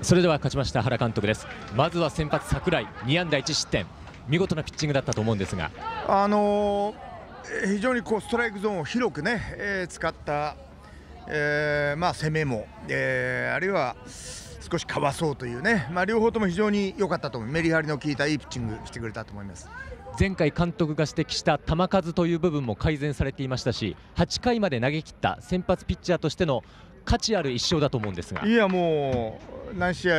それでは勝ちました原監督ですまずは先発櫻井2安打1失点見事なピッチングだったと思うんですがあのー、非常にこうストライクゾーンを広くね、えー、使った、えー、まあ攻めも、えー、あるいは少しかわそうというね、まあ、両方とも非常に良かったと思うメリハリの効いたいいピッチングしてくれたと思います前回監督が指摘した球数という部分も改善されていましたし8回まで投げ切った先発ピッチャーとしての価値ある一勝だと思うんですがいやもう何試合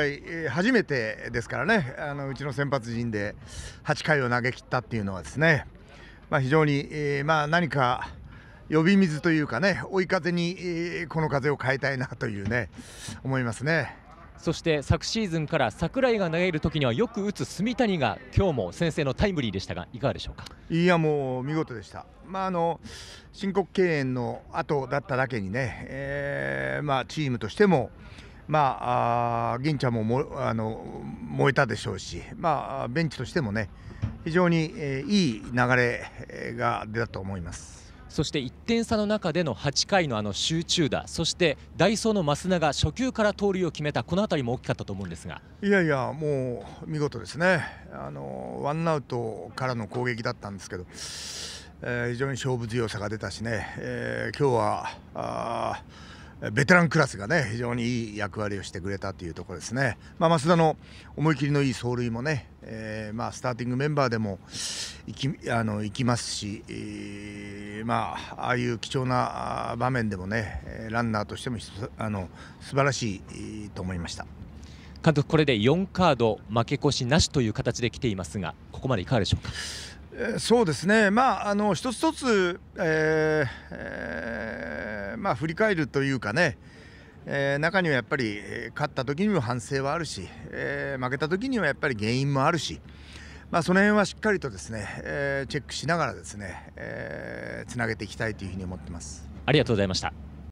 初めてですからねあのうちの先発陣で8回を投げ切ったっていうのはですね、まあ、非常に、えー、まあ、何か呼び水というかね追い風に、この風を変えたいなというね思いますね。そして昨シーズンから櫻井が投げるときにはよく打つ住谷が今日も先生のタイムリーでしたがいかがでしょうかいやもう見事でした、まあ、あの申告敬遠の後だっただけにね、えーまあ、チームとしても、まあ、あ銀ちゃんももあの燃えたでしょうし、まあ、ベンチとしてもね非常に、えー、いい流れが出たと思います。そして1点差の中での8回のあの集中打そして代走の増田が初球から盗塁を決めたこの辺りも大きかったと思うんですがいやいや、もう見事ですねあのワンアウトからの攻撃だったんですけど、えー、非常に勝負強さが出たしね、えー、今日はベテランクラスがね非常にいい役割をしてくれたというところですね、まあ、増田の思い切りのいい走塁もね、えー、まあ、スターティングメンバーでもいきあの行きますし、えー、まあ、ああいう貴重な場面でもねランナーとしてもあの素晴らしいと思いました監督、これで4カード負け越しなしという形で来ていますがここまでいかがでしょうか。そうですね、まあ、あの一つ一つ、えーえーまあ、振り返るというかね、えー、中にはやっぱり勝った時にも反省はあるし、えー、負けた時にはやっぱり原因もあるし、まあ、その辺はしっかりとですね、えー、チェックしながらですね、えー、つなげていきたいというふうに思ってます。ありがとうございました